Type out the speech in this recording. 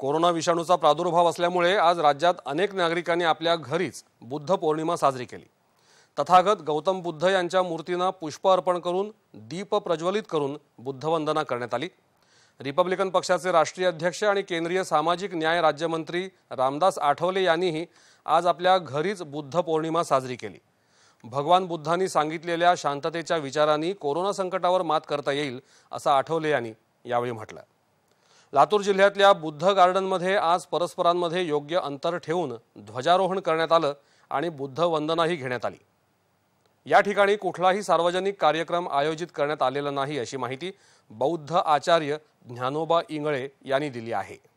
corona विषाणूचा प्रादुर्भाव असल्यामुळे आज राज्यात अनेक नागरिकांनी आपल्या घरीच बुद्ध पौर्णिमा साजरी केली तथागत गौतम बुद्ध यांच्या मूर्तींना पुष्प अर्पण करून दीप प्रज्वलित करून बुद्धवंदना करण्यात आली रिपब्लिकन पक्षाचे राष्ट्रीय अध्यक्ष आणि केंद्रीय सामाजिक न्याय राज्यमंत्री रामदास आठवले यांनीही आज आपल्या घरीच बुद्ध पौर्णिमा साजरी केली भगवान बुद्धांनी सांगितलेल्या शांततेच्या विचारांनी कोरोना संकटावर मात करता येईल असं आठवले यांनी यावेळी म्हटलं लातूर जिल्ह्यातल्या बुद्ध गार्डनमध्ये आज परस्परांमध्ये योग्य अंतर ठेवून ध्वजारोहण करण्यात आलं आणि बुद्ध वंदनाही घेण्यात आली या ठिकाणी कुठलाही सार्वजनिक कार्यक्रम आयोजित करण्यात आलेला नाही अशी माहिती बौद्ध आचार्य ज्ञानोबा इंगळे यांनी दिली आहे